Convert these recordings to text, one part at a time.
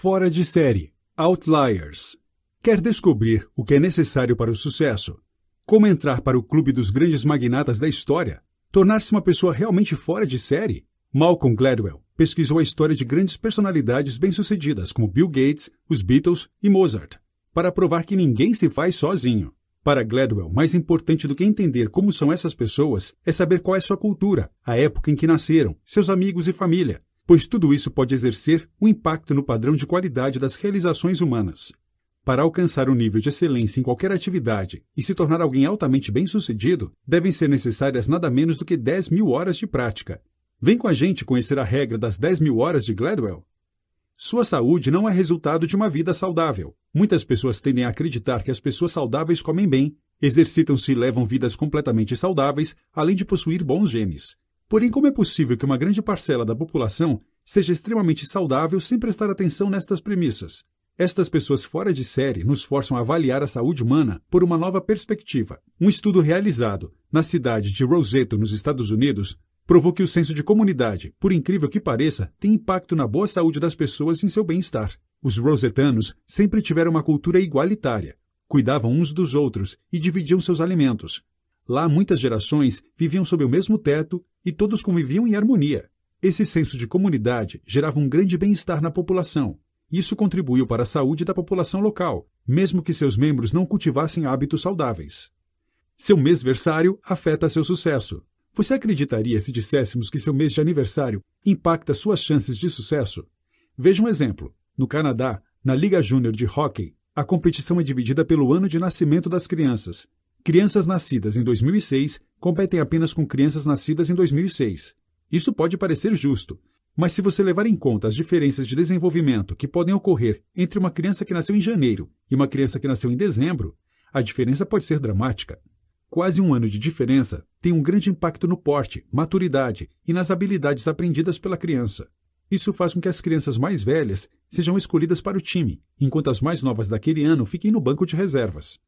Fora de série, Outliers. Quer descobrir o que é necessário para o sucesso? Como entrar para o clube dos grandes magnatas da história? Tornar-se uma pessoa realmente fora de série? Malcolm Gladwell pesquisou a história de grandes personalidades bem-sucedidas como Bill Gates, os Beatles e Mozart, para provar que ninguém se faz sozinho. Para Gladwell, mais importante do que entender como são essas pessoas é saber qual é sua cultura, a época em que nasceram, seus amigos e família, pois tudo isso pode exercer um impacto no padrão de qualidade das realizações humanas. Para alcançar o um nível de excelência em qualquer atividade e se tornar alguém altamente bem-sucedido, devem ser necessárias nada menos do que 10 mil horas de prática. Vem com a gente conhecer a regra das 10 mil horas de Gladwell. Sua saúde não é resultado de uma vida saudável. Muitas pessoas tendem a acreditar que as pessoas saudáveis comem bem, exercitam-se e levam vidas completamente saudáveis, além de possuir bons genes. Porém, como é possível que uma grande parcela da população seja extremamente saudável sem prestar atenção nestas premissas? Estas pessoas fora de série nos forçam a avaliar a saúde humana por uma nova perspectiva. Um estudo realizado na cidade de Roseto, nos Estados Unidos, provou que o senso de comunidade, por incrível que pareça, tem impacto na boa saúde das pessoas e em seu bem-estar. Os rosetanos sempre tiveram uma cultura igualitária, cuidavam uns dos outros e dividiam seus alimentos, Lá, muitas gerações viviam sob o mesmo teto e todos conviviam em harmonia. Esse senso de comunidade gerava um grande bem-estar na população. Isso contribuiu para a saúde da população local, mesmo que seus membros não cultivassem hábitos saudáveis. Seu mês versário afeta seu sucesso. Você acreditaria se disséssemos que seu mês de aniversário impacta suas chances de sucesso? Veja um exemplo. No Canadá, na Liga Júnior de Hockey, a competição é dividida pelo ano de nascimento das crianças Crianças nascidas em 2006 competem apenas com crianças nascidas em 2006. Isso pode parecer justo, mas se você levar em conta as diferenças de desenvolvimento que podem ocorrer entre uma criança que nasceu em janeiro e uma criança que nasceu em dezembro, a diferença pode ser dramática. Quase um ano de diferença tem um grande impacto no porte, maturidade e nas habilidades aprendidas pela criança. Isso faz com que as crianças mais velhas sejam escolhidas para o time, enquanto as mais novas daquele ano fiquem no banco de reservas.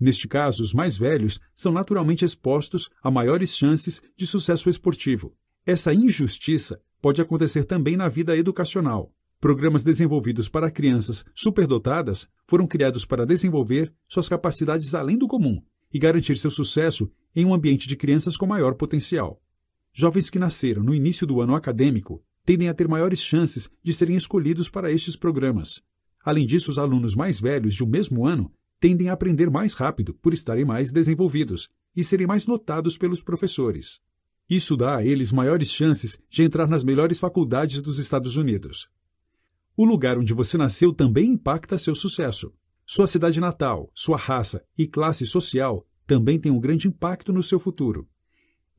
Neste caso, os mais velhos são naturalmente expostos a maiores chances de sucesso esportivo. Essa injustiça pode acontecer também na vida educacional. Programas desenvolvidos para crianças superdotadas foram criados para desenvolver suas capacidades além do comum e garantir seu sucesso em um ambiente de crianças com maior potencial. Jovens que nasceram no início do ano acadêmico tendem a ter maiores chances de serem escolhidos para estes programas. Além disso, os alunos mais velhos de um mesmo ano tendem a aprender mais rápido por estarem mais desenvolvidos e serem mais notados pelos professores. Isso dá a eles maiores chances de entrar nas melhores faculdades dos Estados Unidos. O lugar onde você nasceu também impacta seu sucesso. Sua cidade natal, sua raça e classe social também têm um grande impacto no seu futuro.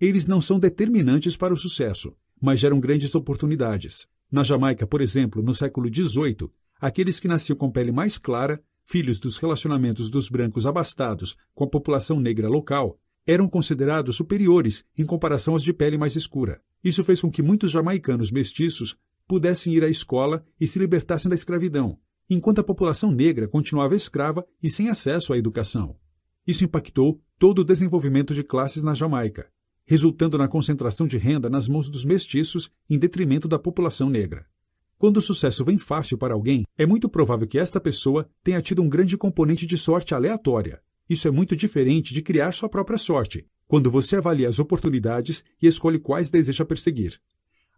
Eles não são determinantes para o sucesso, mas geram grandes oportunidades. Na Jamaica, por exemplo, no século XVIII, aqueles que nasciam com pele mais clara filhos dos relacionamentos dos brancos abastados com a população negra local, eram considerados superiores em comparação aos de pele mais escura. Isso fez com que muitos jamaicanos mestiços pudessem ir à escola e se libertassem da escravidão, enquanto a população negra continuava escrava e sem acesso à educação. Isso impactou todo o desenvolvimento de classes na Jamaica, resultando na concentração de renda nas mãos dos mestiços em detrimento da população negra. Quando o sucesso vem fácil para alguém, é muito provável que esta pessoa tenha tido um grande componente de sorte aleatória. Isso é muito diferente de criar sua própria sorte, quando você avalia as oportunidades e escolhe quais deseja perseguir.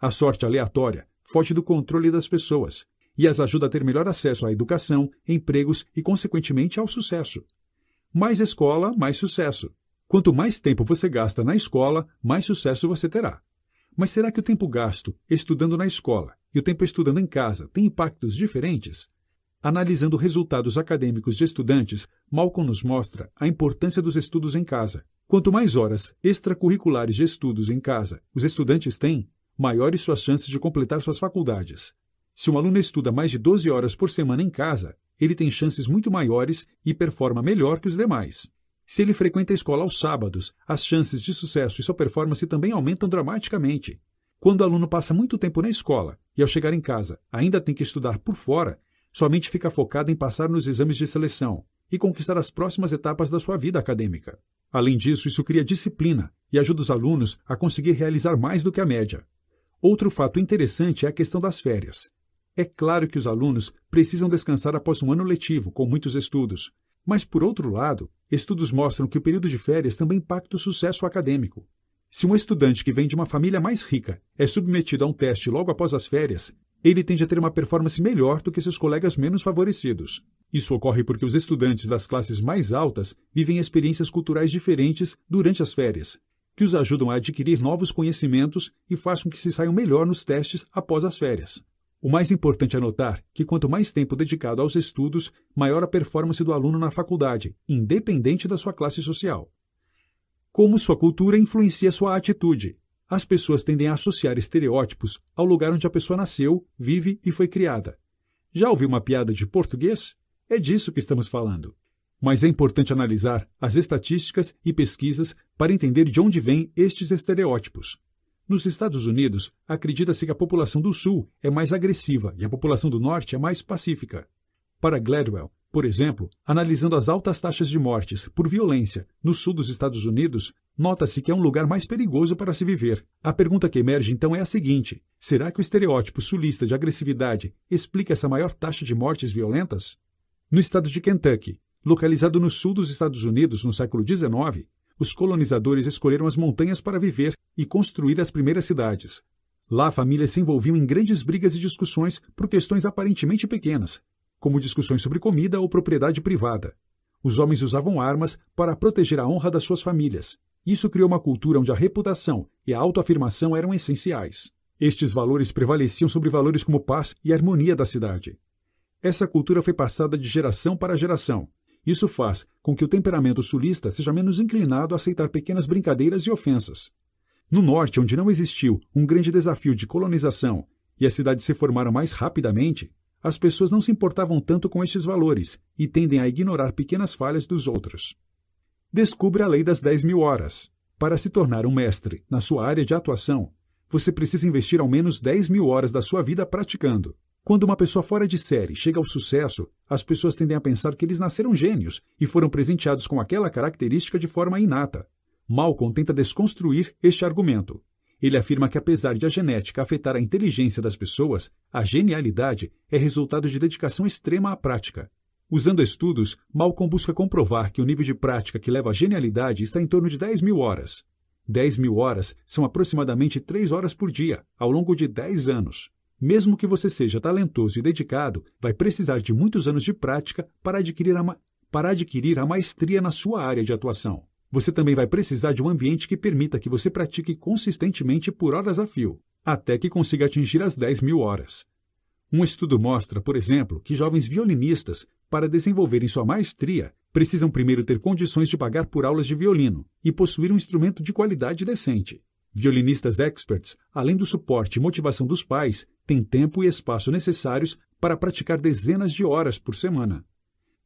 A sorte aleatória foge do controle das pessoas e as ajuda a ter melhor acesso à educação, empregos e, consequentemente, ao sucesso. Mais escola, mais sucesso. Quanto mais tempo você gasta na escola, mais sucesso você terá. Mas será que o tempo gasto estudando na escola e o tempo estudando em casa têm impactos diferentes? Analisando resultados acadêmicos de estudantes, Malcolm nos mostra a importância dos estudos em casa. Quanto mais horas extracurriculares de estudos em casa os estudantes têm, maiores suas chances de completar suas faculdades. Se um aluno estuda mais de 12 horas por semana em casa, ele tem chances muito maiores e performa melhor que os demais. Se ele frequenta a escola aos sábados, as chances de sucesso e sua performance também aumentam dramaticamente. Quando o aluno passa muito tempo na escola e, ao chegar em casa, ainda tem que estudar por fora, sua mente fica focada em passar nos exames de seleção e conquistar as próximas etapas da sua vida acadêmica. Além disso, isso cria disciplina e ajuda os alunos a conseguir realizar mais do que a média. Outro fato interessante é a questão das férias. É claro que os alunos precisam descansar após um ano letivo, com muitos estudos, mas, por outro lado, estudos mostram que o período de férias também impacta o sucesso acadêmico. Se um estudante que vem de uma família mais rica é submetido a um teste logo após as férias, ele tende a ter uma performance melhor do que seus colegas menos favorecidos. Isso ocorre porque os estudantes das classes mais altas vivem experiências culturais diferentes durante as férias, que os ajudam a adquirir novos conhecimentos e fazem com que se saiam melhor nos testes após as férias. O mais importante é notar que quanto mais tempo dedicado aos estudos, maior a performance do aluno na faculdade, independente da sua classe social. Como sua cultura influencia sua atitude? As pessoas tendem a associar estereótipos ao lugar onde a pessoa nasceu, vive e foi criada. Já ouviu uma piada de português? É disso que estamos falando. Mas é importante analisar as estatísticas e pesquisas para entender de onde vêm estes estereótipos. Nos Estados Unidos, acredita-se que a população do Sul é mais agressiva e a população do Norte é mais pacífica. Para Gladwell, por exemplo, analisando as altas taxas de mortes por violência no sul dos Estados Unidos, nota-se que é um lugar mais perigoso para se viver. A pergunta que emerge então é a seguinte: será que o estereótipo sulista de agressividade explica essa maior taxa de mortes violentas? No estado de Kentucky, localizado no sul dos Estados Unidos no século XIX, os colonizadores escolheram as montanhas para viver e construir as primeiras cidades. Lá a família se envolviam em grandes brigas e discussões por questões aparentemente pequenas, como discussões sobre comida ou propriedade privada. Os homens usavam armas para proteger a honra das suas famílias. Isso criou uma cultura onde a reputação e a autoafirmação eram essenciais. Estes valores prevaleciam sobre valores como paz e harmonia da cidade. Essa cultura foi passada de geração para geração, isso faz com que o temperamento sulista seja menos inclinado a aceitar pequenas brincadeiras e ofensas. No norte, onde não existiu um grande desafio de colonização e as cidades se formaram mais rapidamente, as pessoas não se importavam tanto com estes valores e tendem a ignorar pequenas falhas dos outros. Descubra a lei das 10 mil horas. Para se tornar um mestre na sua área de atuação, você precisa investir ao menos 10 mil horas da sua vida praticando. Quando uma pessoa fora de série chega ao sucesso, as pessoas tendem a pensar que eles nasceram gênios e foram presenteados com aquela característica de forma inata. Malcolm tenta desconstruir este argumento. Ele afirma que, apesar de a genética afetar a inteligência das pessoas, a genialidade é resultado de dedicação extrema à prática. Usando estudos, Malcolm busca comprovar que o nível de prática que leva à genialidade está em torno de 10 mil horas. 10 mil horas são aproximadamente 3 horas por dia, ao longo de 10 anos. Mesmo que você seja talentoso e dedicado, vai precisar de muitos anos de prática para adquirir a, para adquirir a maestria na sua área de atuação. Você também vai precisar de um ambiente que permita que você pratique consistentemente por horas a fio, até que consiga atingir as 10 mil horas. Um estudo mostra, por exemplo, que jovens violinistas, para desenvolverem sua maestria, precisam primeiro ter condições de pagar por aulas de violino e possuir um instrumento de qualidade decente. Violinistas experts, além do suporte e motivação dos pais, tem tempo e espaço necessários para praticar dezenas de horas por semana.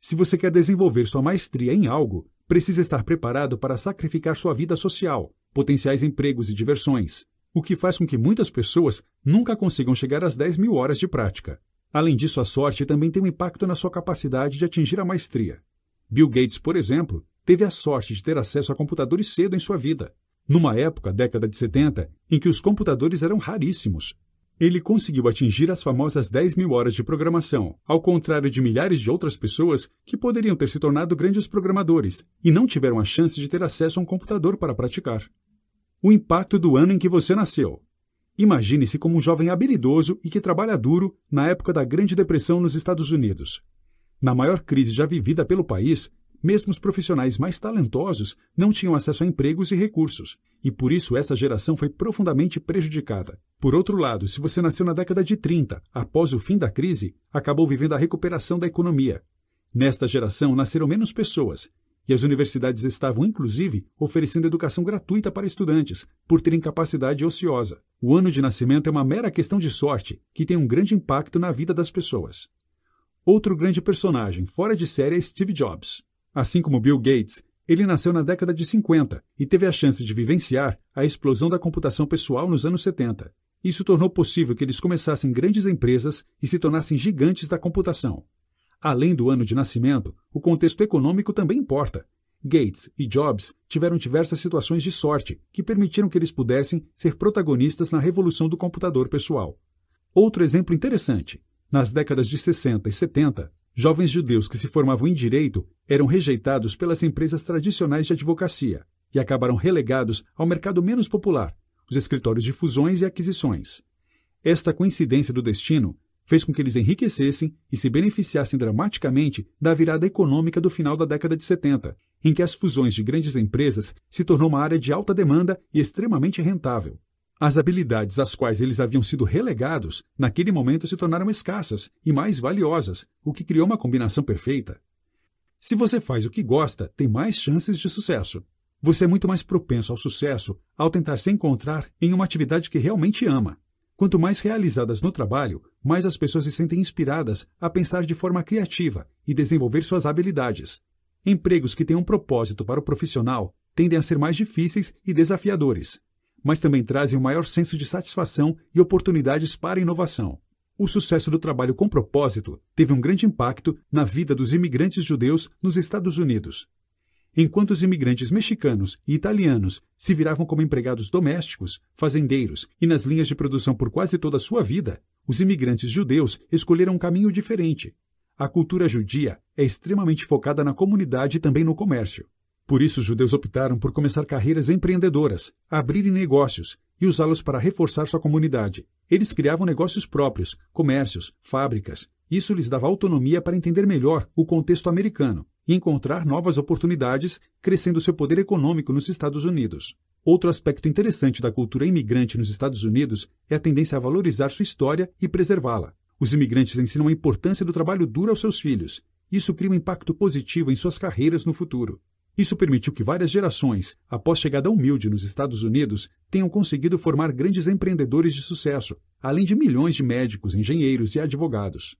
Se você quer desenvolver sua maestria em algo, precisa estar preparado para sacrificar sua vida social, potenciais empregos e diversões, o que faz com que muitas pessoas nunca consigam chegar às 10 mil horas de prática. Além disso, a sorte também tem um impacto na sua capacidade de atingir a maestria. Bill Gates, por exemplo, teve a sorte de ter acesso a computadores cedo em sua vida, numa época, década de 70, em que os computadores eram raríssimos ele conseguiu atingir as famosas 10 mil horas de programação, ao contrário de milhares de outras pessoas que poderiam ter se tornado grandes programadores e não tiveram a chance de ter acesso a um computador para praticar. O impacto do ano em que você nasceu. Imagine-se como um jovem habilidoso e que trabalha duro na época da Grande Depressão nos Estados Unidos. Na maior crise já vivida pelo país, mesmo os profissionais mais talentosos não tinham acesso a empregos e recursos, e por isso essa geração foi profundamente prejudicada. Por outro lado, se você nasceu na década de 30, após o fim da crise, acabou vivendo a recuperação da economia. Nesta geração nasceram menos pessoas, e as universidades estavam, inclusive, oferecendo educação gratuita para estudantes, por terem capacidade ociosa. O ano de nascimento é uma mera questão de sorte, que tem um grande impacto na vida das pessoas. Outro grande personagem fora de série é Steve Jobs. Assim como Bill Gates, ele nasceu na década de 50 e teve a chance de vivenciar a explosão da computação pessoal nos anos 70. Isso tornou possível que eles começassem grandes empresas e se tornassem gigantes da computação. Além do ano de nascimento, o contexto econômico também importa. Gates e Jobs tiveram diversas situações de sorte que permitiram que eles pudessem ser protagonistas na revolução do computador pessoal. Outro exemplo interessante: nas décadas de 60 e 70, Jovens judeus que se formavam em direito eram rejeitados pelas empresas tradicionais de advocacia e acabaram relegados ao mercado menos popular, os escritórios de fusões e aquisições. Esta coincidência do destino fez com que eles enriquecessem e se beneficiassem dramaticamente da virada econômica do final da década de 70, em que as fusões de grandes empresas se tornou uma área de alta demanda e extremamente rentável. As habilidades às quais eles haviam sido relegados naquele momento se tornaram escassas e mais valiosas, o que criou uma combinação perfeita. Se você faz o que gosta, tem mais chances de sucesso. Você é muito mais propenso ao sucesso ao tentar se encontrar em uma atividade que realmente ama. Quanto mais realizadas no trabalho, mais as pessoas se sentem inspiradas a pensar de forma criativa e desenvolver suas habilidades. Empregos que têm um propósito para o profissional tendem a ser mais difíceis e desafiadores mas também trazem um maior senso de satisfação e oportunidades para inovação. O sucesso do trabalho com propósito teve um grande impacto na vida dos imigrantes judeus nos Estados Unidos. Enquanto os imigrantes mexicanos e italianos se viravam como empregados domésticos, fazendeiros e nas linhas de produção por quase toda a sua vida, os imigrantes judeus escolheram um caminho diferente. A cultura judia é extremamente focada na comunidade e também no comércio. Por isso, os judeus optaram por começar carreiras empreendedoras, abrirem negócios e usá-los para reforçar sua comunidade. Eles criavam negócios próprios, comércios, fábricas. Isso lhes dava autonomia para entender melhor o contexto americano e encontrar novas oportunidades, crescendo seu poder econômico nos Estados Unidos. Outro aspecto interessante da cultura imigrante nos Estados Unidos é a tendência a valorizar sua história e preservá-la. Os imigrantes ensinam a importância do trabalho duro aos seus filhos. Isso cria um impacto positivo em suas carreiras no futuro. Isso permitiu que várias gerações, após chegada humilde nos Estados Unidos, tenham conseguido formar grandes empreendedores de sucesso, além de milhões de médicos, engenheiros e advogados.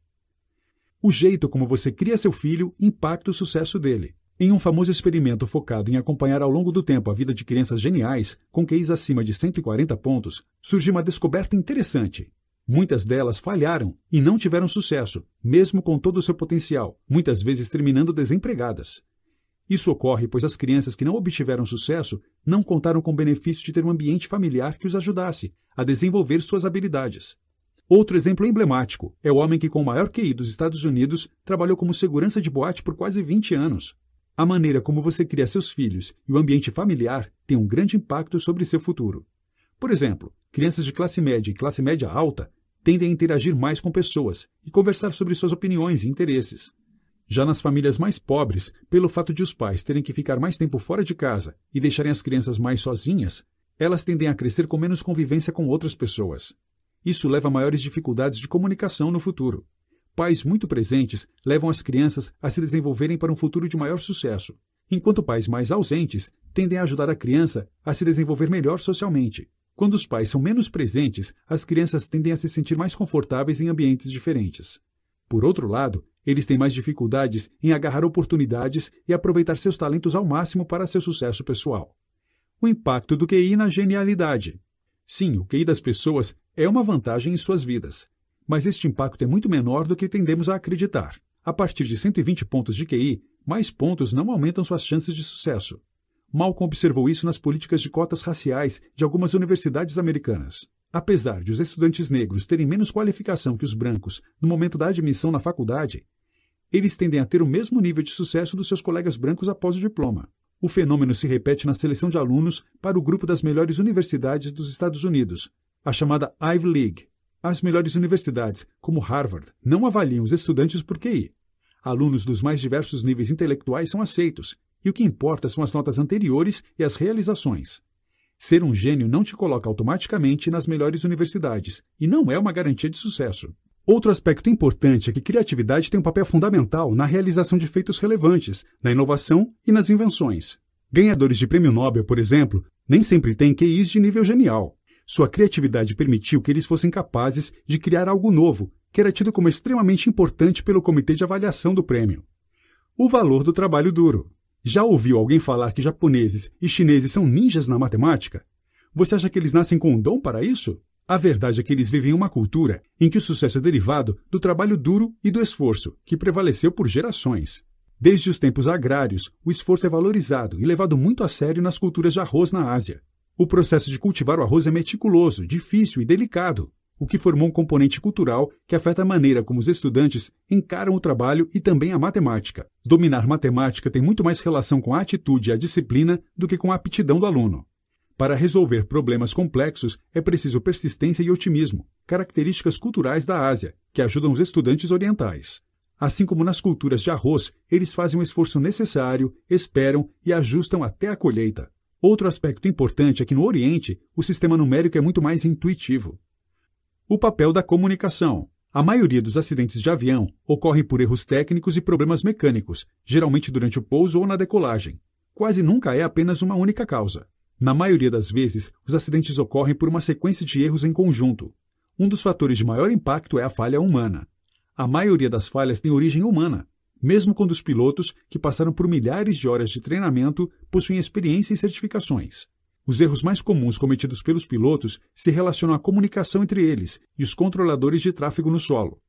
O jeito como você cria seu filho impacta o sucesso dele. Em um famoso experimento focado em acompanhar ao longo do tempo a vida de crianças geniais, com QIs acima de 140 pontos, surgiu uma descoberta interessante. Muitas delas falharam e não tiveram sucesso, mesmo com todo o seu potencial, muitas vezes terminando desempregadas. Isso ocorre pois as crianças que não obtiveram sucesso não contaram com o benefício de ter um ambiente familiar que os ajudasse a desenvolver suas habilidades. Outro exemplo emblemático é o homem que, com o maior QI dos Estados Unidos, trabalhou como segurança de boate por quase 20 anos. A maneira como você cria seus filhos e o ambiente familiar tem um grande impacto sobre seu futuro. Por exemplo, crianças de classe média e classe média alta tendem a interagir mais com pessoas e conversar sobre suas opiniões e interesses. Já nas famílias mais pobres, pelo fato de os pais terem que ficar mais tempo fora de casa e deixarem as crianças mais sozinhas, elas tendem a crescer com menos convivência com outras pessoas. Isso leva a maiores dificuldades de comunicação no futuro. Pais muito presentes levam as crianças a se desenvolverem para um futuro de maior sucesso, enquanto pais mais ausentes tendem a ajudar a criança a se desenvolver melhor socialmente. Quando os pais são menos presentes, as crianças tendem a se sentir mais confortáveis em ambientes diferentes. Por outro lado, eles têm mais dificuldades em agarrar oportunidades e aproveitar seus talentos ao máximo para seu sucesso pessoal. O impacto do QI na genialidade. Sim, o QI das pessoas é uma vantagem em suas vidas, mas este impacto é muito menor do que tendemos a acreditar. A partir de 120 pontos de QI, mais pontos não aumentam suas chances de sucesso. Malcolm observou isso nas políticas de cotas raciais de algumas universidades americanas. Apesar de os estudantes negros terem menos qualificação que os brancos no momento da admissão na faculdade, eles tendem a ter o mesmo nível de sucesso dos seus colegas brancos após o diploma. O fenômeno se repete na seleção de alunos para o grupo das melhores universidades dos Estados Unidos, a chamada Ivy League. As melhores universidades, como Harvard, não avaliam os estudantes por QI. Alunos dos mais diversos níveis intelectuais são aceitos, e o que importa são as notas anteriores e as realizações. Ser um gênio não te coloca automaticamente nas melhores universidades e não é uma garantia de sucesso. Outro aspecto importante é que criatividade tem um papel fundamental na realização de feitos relevantes, na inovação e nas invenções. Ganhadores de prêmio Nobel, por exemplo, nem sempre têm QIs de nível genial. Sua criatividade permitiu que eles fossem capazes de criar algo novo, que era tido como extremamente importante pelo comitê de avaliação do prêmio. O valor do trabalho duro. Já ouviu alguém falar que japoneses e chineses são ninjas na matemática? Você acha que eles nascem com um dom para isso? A verdade é que eles vivem uma cultura em que o sucesso é derivado do trabalho duro e do esforço, que prevaleceu por gerações. Desde os tempos agrários, o esforço é valorizado e levado muito a sério nas culturas de arroz na Ásia. O processo de cultivar o arroz é meticuloso, difícil e delicado, o que formou um componente cultural que afeta a maneira como os estudantes encaram o trabalho e também a matemática. Dominar matemática tem muito mais relação com a atitude e a disciplina do que com a aptidão do aluno. Para resolver problemas complexos, é preciso persistência e otimismo, características culturais da Ásia, que ajudam os estudantes orientais. Assim como nas culturas de arroz, eles fazem o esforço necessário, esperam e ajustam até a colheita. Outro aspecto importante é que no Oriente, o sistema numérico é muito mais intuitivo. O papel da comunicação. A maioria dos acidentes de avião ocorre por erros técnicos e problemas mecânicos, geralmente durante o pouso ou na decolagem. Quase nunca é apenas uma única causa. Na maioria das vezes, os acidentes ocorrem por uma sequência de erros em conjunto. Um dos fatores de maior impacto é a falha humana. A maioria das falhas tem origem humana, mesmo quando os pilotos, que passaram por milhares de horas de treinamento, possuem experiência e certificações. Os erros mais comuns cometidos pelos pilotos se relacionam à comunicação entre eles e os controladores de tráfego no solo.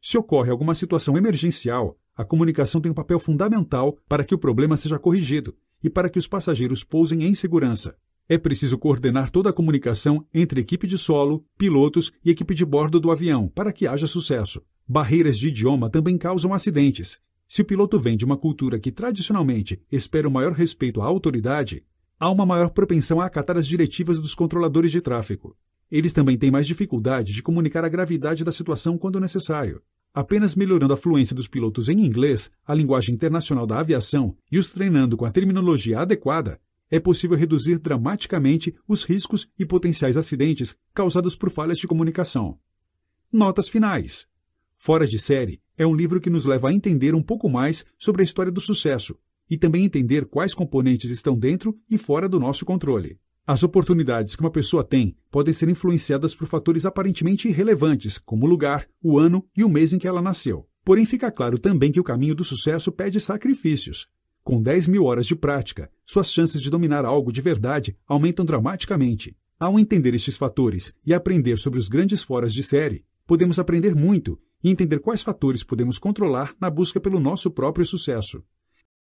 Se ocorre alguma situação emergencial, a comunicação tem um papel fundamental para que o problema seja corrigido e para que os passageiros pousem em segurança. É preciso coordenar toda a comunicação entre equipe de solo, pilotos e equipe de bordo do avião para que haja sucesso. Barreiras de idioma também causam acidentes. Se o piloto vem de uma cultura que tradicionalmente espera o maior respeito à autoridade, há uma maior propensão a acatar as diretivas dos controladores de tráfego. Eles também têm mais dificuldade de comunicar a gravidade da situação quando necessário apenas melhorando a fluência dos pilotos em inglês, a linguagem internacional da aviação e os treinando com a terminologia adequada, é possível reduzir dramaticamente os riscos e potenciais acidentes causados por falhas de comunicação. Notas finais. Fora de série é um livro que nos leva a entender um pouco mais sobre a história do sucesso e também entender quais componentes estão dentro e fora do nosso controle. As oportunidades que uma pessoa tem podem ser influenciadas por fatores aparentemente irrelevantes, como o lugar, o ano e o mês em que ela nasceu. Porém, fica claro também que o caminho do sucesso pede sacrifícios. Com 10 mil horas de prática, suas chances de dominar algo de verdade aumentam dramaticamente. Ao entender estes fatores e aprender sobre os grandes foras de série, podemos aprender muito e entender quais fatores podemos controlar na busca pelo nosso próprio sucesso.